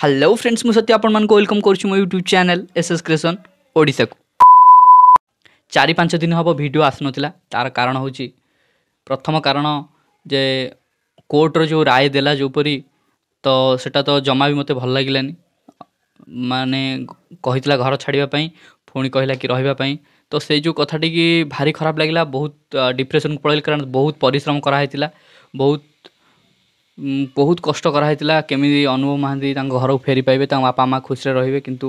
hello friends ମୁଁ ସତ୍ୟ ଆପଣମାନଙ୍କୁ welcome କରୁଛି ମୋ YouTube channel S S creation ଓଡ଼ିଶାକୁ ଚାରି ପାଞ୍ଚ ଦିନ ହେବ ଭିଡ଼ିଓ ଆସୁନଥିଲା ତା'ର କାରଣ ହେଉଛି ପ୍ରଥମ କାରଣ ଯେ କୋର୍ଟର ଯେଉଁ ରାୟ ଦେଲା ଯେଉଁପରି ତ ସେଟା ତ ଜମା ବି ମୋତେ ଭଲ ଲାଗିଲାନି ମାନେ କହିଥିଲା ଘର ଛାଡ଼ିବା ପାଇଁ ପୁଣି କହିଲା କି ରହିବା ପାଇଁ ତ ସେଇ ଯେଉଁ କଥାଟିକି ଭାରି ଖରାପ ଲାଗିଲା ବହୁତ ଡିପ୍ରେସନ୍କୁ ପଳାଇଲି କାରଣ ବହୁତ ପରିଶ୍ରମ କରାହେଇଥିଲା ବହୁତ ବହୁତ କଷ୍ଟ କରାହେଇଥିଲା କେମିତି ଅନୁଭବ ମହାନ୍ତି ତାଙ୍କ ଘରକୁ ଫେରି ପାଇବେ ତାଙ୍କ ବାପା ମାଆ ଖୁସିରେ ରହିବେ କିନ୍ତୁ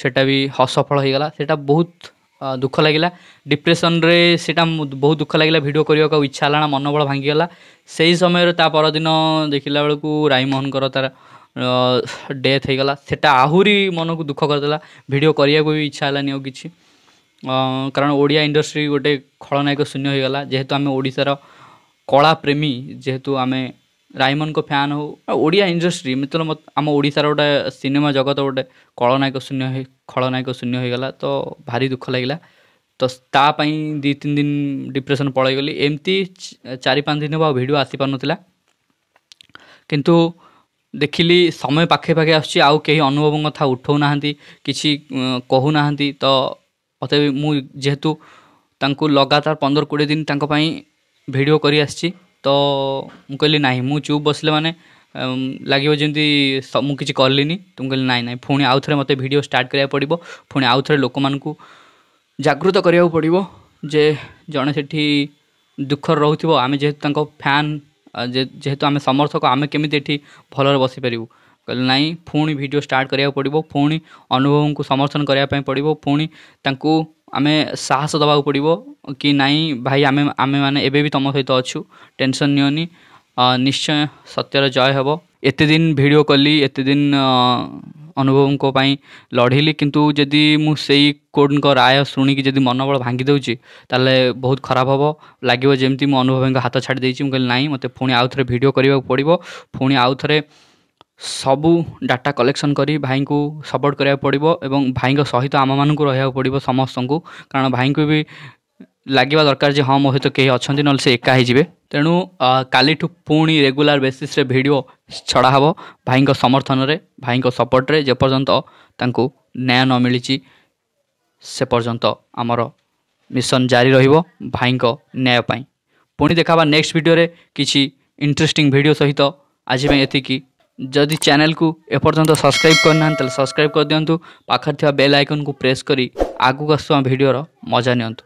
ସେଟା ବି ଅସଫଳ ହେଇଗଲା ସେଟା ବହୁତ ଦୁଃଖ ଲାଗିଲା ଡିପ୍ରେସନ୍ରେ ସେଟା ବହୁତ ଦୁଃଖ ଲାଗିଲା ଭିଡ଼ିଓ କରିବାକୁ ଆଉ ଇଚ୍ଛା ହେଲାନା ମନୋବଳ ଭାଙ୍ଗିଗଲା ସେଇ ସମୟରେ ତା ପରଦିନ ଦେଖିଲା ବେଳକୁ ରାଇମୋହନଙ୍କର ତାର ଡେଥ୍ ହେଇଗଲା ସେଟା ଆହୁରି ମନକୁ ଦୁଃଖ କରିଦେଲା ଭିଡ଼ିଓ କରିବାକୁ ବି ଇଚ୍ଛା ହେଲାନି ଆଉ କିଛି କାରଣ ଓଡ଼ିଆ ଇଣ୍ଡଷ୍ଟ୍ରି ଗୋଟେ ଖଳନାୟକ ଶୂନ୍ୟ ହେଇଗଲା ଯେହେତୁ ଆମେ ଓଡ଼ିଶାର କଳାପ୍ରେମୀ ଯେହେତୁ ଆମେ ରାଇମନଙ୍କ ଫ୍ୟାନ୍ ହଉ ଓଡ଼ିଆ ଇଣ୍ଡଷ୍ଟ୍ରି ମିତ୍ର ଆମ ଓଡ଼ିଶାର ଗୋଟେ ସିନେମା ଜଗତ ଗୋଟେ ଖଳନାୟକ ଶୂନ୍ୟ ଖଳନାୟକ ଶୂନ୍ୟ ହୋଇଗଲା ତ ଭାରି ଦୁଃଖ ଲାଗିଲା ତ ତା ପାଇଁ ଦୁଇ ତିନି ଦିନ ଡିପ୍ରେସନ୍ ପଳାଇଗଲି ଏମିତି ଚାରି ପାଞ୍ଚ ଦିନ ହେବ ଆଉ ଭିଡ଼ିଓ ଆସିପାରୁନଥିଲା କିନ୍ତୁ ଦେଖିଲି ସମୟ ପାଖେ ପାଖେ ଆସୁଛି ଆଉ କେହି ଅନୁଭବ କଥା ଉଠାଉନାହାନ୍ତି କିଛି କହୁନାହାନ୍ତି ତ ମୋତେ ମୁଁ ଯେହେତୁ ତାଙ୍କୁ ଲଗାତାର ପନ୍ଦର କୋଡ଼ିଏ ଦିନ ତାଙ୍କ ପାଇଁ ଭିଡ଼ିଓ କରିଆସିଛି ତ ମୁଁ କହିଲି ନାହିଁ ମୁଁ ଚୁପ୍ ବସିଲେ ମାନେ ଲାଗିବ ଯେମିତି ମୁଁ କିଛି କଲିନି ତ ମୁଁ କହିଲି ନାହିଁ ନାହିଁ ପୁଣି ଆଉ ଥରେ ମୋତେ ଭିଡ଼ିଓ ଷ୍ଟାର୍ଟ କରିବାକୁ ପଡ଼ିବ ପୁଣି ଆଉ ଥରେ ଲୋକମାନଙ୍କୁ ଜାଗୃତ କରିବାକୁ ପଡ଼ିବ ଯେ ଜଣେ ସେଠି ଦୁଃଖରେ ରହୁଥିବ ଆମେ ଯେହେତୁ ତାଙ୍କ ଫ୍ୟାନ୍ ଯେହେତୁ ଆମେ ସମର୍ଥକ ଆମେ କେମିତି ଏଠି ଭଲରେ ବସିପାରିବୁ कह ना पुणी भिड स्टार्ट पड़ो पुणी अनुभव को समर्थन करने पड़ो पुणी आम साहस दवा पड़ो कि नाई भाई आम आम मैंने तुम सहित अच्छु टेनसन निश्चय सत्यर जय हे एत दिन भिड कली एत दिन अनुभव लड़िली कितु जदि मुझसे कोर्ट राय शुणी जब मनोबल भांगी देखे बहुत खराब हम लगे जमी मुझ अनुभवी हाथ छाड़ दे कह ना मत पुणी आउ थे भिड करवाक पड़ो पुणी आउ थे ସବୁ ଡାଟା କଲେକ୍ସନ୍ କରି ଭାଇଙ୍କୁ ସପୋର୍ଟ କରିବାକୁ ପଡ଼ିବ ଏବଂ ଭାଇଙ୍କ ସହିତ ଆମମାନଙ୍କୁ ରହିବାକୁ ପଡ଼ିବ ସମସ୍ତଙ୍କୁ କାରଣ ଭାଇଙ୍କୁ ବି ଲାଗିବା ଦରକାର ଯେ ହଁ ମୋ ସହିତ କେହି ଅଛନ୍ତି ନହେଲେ ସେ ଏକା ହେଇଯିବେ ତେଣୁ କାଲିଠୁ ପୁଣି ରେଗୁଲାର ବେସିସ୍ରେ ଭିଡ଼ିଓ ଛଡ଼ା ହେବ ଭାଇଙ୍କ ସମର୍ଥନରେ ଭାଇଙ୍କ ସପୋର୍ଟରେ ଯେପର୍ଯ୍ୟନ୍ତ ତାଙ୍କୁ ନ୍ୟାୟ ନ ମିଳିଛି ସେ ପର୍ଯ୍ୟନ୍ତ ଆମର ମିଶନ ଜାରି ରହିବ ଭାଇଙ୍କ ନ୍ୟାୟ ପାଇଁ ପୁଣି ଦେଖାବା ନେକ୍ସଟ ଭିଡ଼ିଓରେ କିଛି ଇଣ୍ଟରେଷ୍ଟିଂ ଭିଡ଼ିଓ ସହିତ ଆଜି ପାଇଁ ଏତିକି જોદી ચેનલ કુ એપરતંત સબસ્ક્રાઇબ કરના તલ સબસ્ક્રાઇબ કર દયંતુ પાખર થા બેલ આઇકન કુ પ્રેસ કરી આગુ કા સુમ વિડિયો રો મજા નિયંતુ